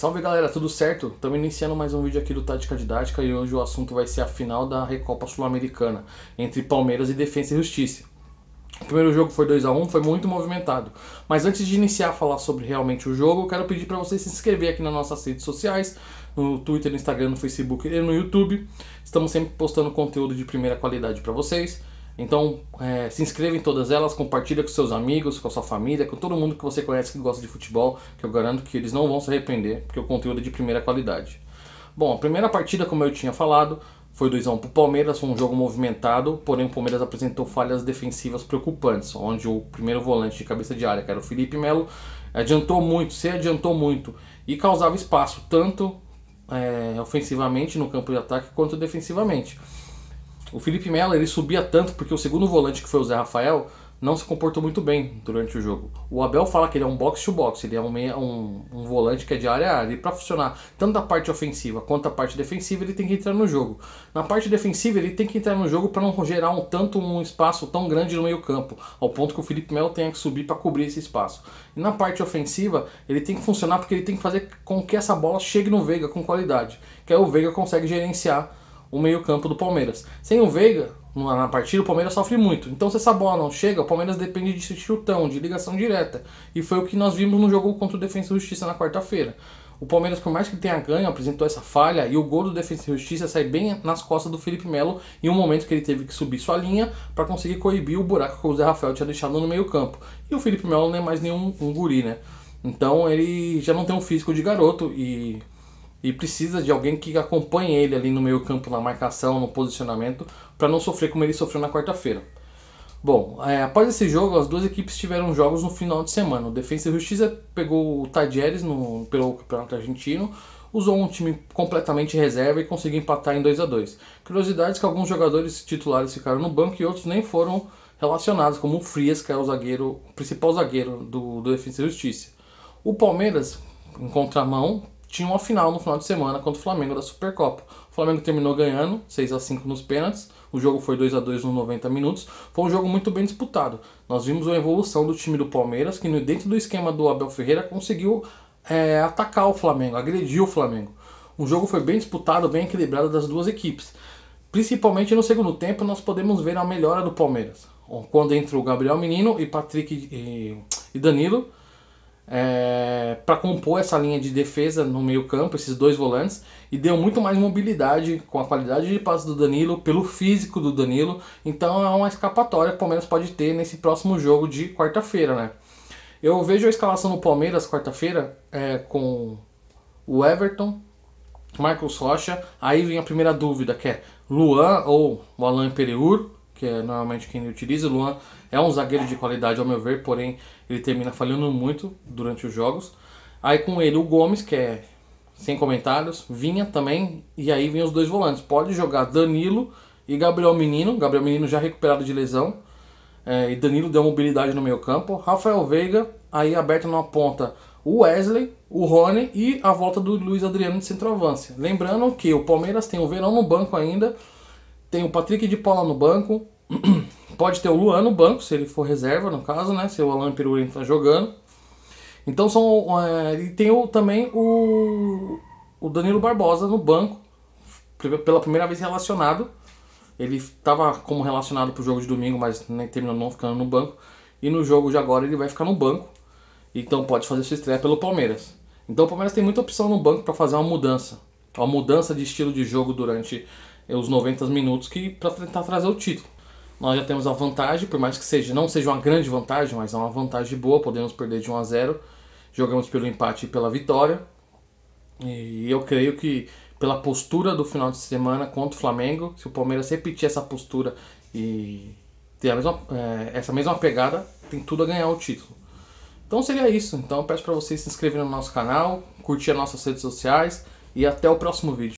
Salve galera, tudo certo? Estamos iniciando mais um vídeo aqui do Tática Didática e hoje o assunto vai ser a final da Recopa Sul-Americana entre Palmeiras e Defesa e Justiça. O primeiro jogo foi 2 a 1 um, foi muito movimentado. Mas antes de iniciar a falar sobre realmente o jogo, eu quero pedir para você se inscrever aqui nas nossas redes sociais, no Twitter, no Instagram, no Facebook e no YouTube. Estamos sempre postando conteúdo de primeira qualidade para vocês. Então é, se inscreva em todas elas, compartilha com seus amigos, com a sua família, com todo mundo que você conhece que gosta de futebol, que eu garanto que eles não vão se arrepender, porque o conteúdo é de primeira qualidade. Bom, a primeira partida, como eu tinha falado, foi 2x1 para o Palmeiras, foi um jogo movimentado, porém o Palmeiras apresentou falhas defensivas preocupantes, onde o primeiro volante de cabeça de área, que era o Felipe Melo, adiantou muito, se adiantou muito e causava espaço, tanto é, ofensivamente no campo de ataque quanto defensivamente. O Felipe Melo ele subia tanto porque o segundo volante que foi o Zé Rafael não se comportou muito bem durante o jogo. O Abel fala que ele é um box-to-box, ele é um, meia, um, um, volante que é de área a área. E para funcionar tanto da parte ofensiva quanto da parte defensiva, ele tem que entrar no jogo. Na parte defensiva, ele tem que entrar no jogo para não gerar um tanto um espaço tão grande no meio-campo, ao ponto que o Felipe Melo tenha que subir para cobrir esse espaço. E na parte ofensiva, ele tem que funcionar porque ele tem que fazer com que essa bola chegue no Veiga com qualidade, que aí o Veiga consegue gerenciar o meio-campo do Palmeiras. Sem o Veiga, na partida, o Palmeiras sofre muito. Então, se essa bola não chega, o Palmeiras depende de chutão, de ligação direta. E foi o que nós vimos no jogo contra o Defensa e Justiça na quarta-feira. O Palmeiras, por mais que tenha ganho, apresentou essa falha e o gol do Defensa e Justiça sai bem nas costas do Felipe Melo em um momento que ele teve que subir sua linha para conseguir coibir o buraco que o Zé Rafael tinha deixado no meio-campo. E o Felipe Melo não é mais nenhum um guri, né? Então ele já não tem um físico de garoto e e precisa de alguém que acompanhe ele ali no meio campo, na marcação, no posicionamento, para não sofrer como ele sofreu na quarta-feira. Bom, é, após esse jogo, as duas equipes tiveram jogos no final de semana. O Defensa e Justiça pegou o Tadieres no, pelo Campeonato Argentino, usou um time completamente reserva e conseguiu empatar em 2 a 2 Curiosidades que alguns jogadores titulares ficaram no banco e outros nem foram relacionados, como o Frias, que é o zagueiro, o principal zagueiro do, do Defensa e Justiça. O Palmeiras, em contramão, tinha uma final no final de semana contra o Flamengo da Supercopa. O Flamengo terminou ganhando 6 a 5 nos pênaltis. O jogo foi 2 a 2 nos 90 minutos. Foi um jogo muito bem disputado. Nós vimos a evolução do time do Palmeiras, que dentro do esquema do Abel Ferreira conseguiu é, atacar o Flamengo, agrediu o Flamengo. O jogo foi bem disputado, bem equilibrado das duas equipes. Principalmente no segundo tempo, nós podemos ver a melhora do Palmeiras. Quando entrou o Gabriel Menino e Patrick e, e Danilo, é, para compor essa linha de defesa no meio campo, esses dois volantes, e deu muito mais mobilidade com a qualidade de passe do Danilo, pelo físico do Danilo. Então é uma escapatória que o Palmeiras pode ter nesse próximo jogo de quarta-feira, né? Eu vejo a escalação do Palmeiras quarta-feira é, com o Everton, Marcos Rocha. Aí vem a primeira dúvida, que é Luan ou o Alain Pereur que é normalmente quem ele utiliza. O Luan é um zagueiro de qualidade, ao meu ver, porém ele termina falhando muito durante os jogos. Aí com ele o Gomes, que é sem comentários, vinha também, e aí vêm os dois volantes. Pode jogar Danilo e Gabriel Menino, Gabriel Menino já recuperado de lesão, é, e Danilo deu mobilidade no meio campo. Rafael Veiga, aí aberto na ponta o Wesley, o Rony e a volta do Luiz Adriano de centroavance. Lembrando que o Palmeiras tem o Verão no banco ainda, tem o Patrick de Paula no banco. Pode ter o Luan no banco, se ele for reserva, no caso, né? Se o Alan Peruíno está jogando. Então são. É, e tem o, também o, o Danilo Barbosa no banco, pela primeira vez relacionado. Ele estava como relacionado para o jogo de domingo, mas nem terminou não ficando no banco. E no jogo de agora ele vai ficar no banco. Então pode fazer sua estreia pelo Palmeiras. Então o Palmeiras tem muita opção no banco para fazer uma mudança. Uma mudança de estilo de jogo durante é os 90 minutos que para tentar trazer o título. Nós já temos a vantagem, por mais que seja não seja uma grande vantagem, mas é uma vantagem boa, podemos perder de 1 a 0. Jogamos pelo empate e pela vitória. E eu creio que pela postura do final de semana contra o Flamengo, se o Palmeiras repetir essa postura e ter a mesma, é, essa mesma pegada, tem tudo a ganhar o título. Então seria isso. Então peço para vocês se inscreverem no nosso canal, curtir as nossas redes sociais e até o próximo vídeo.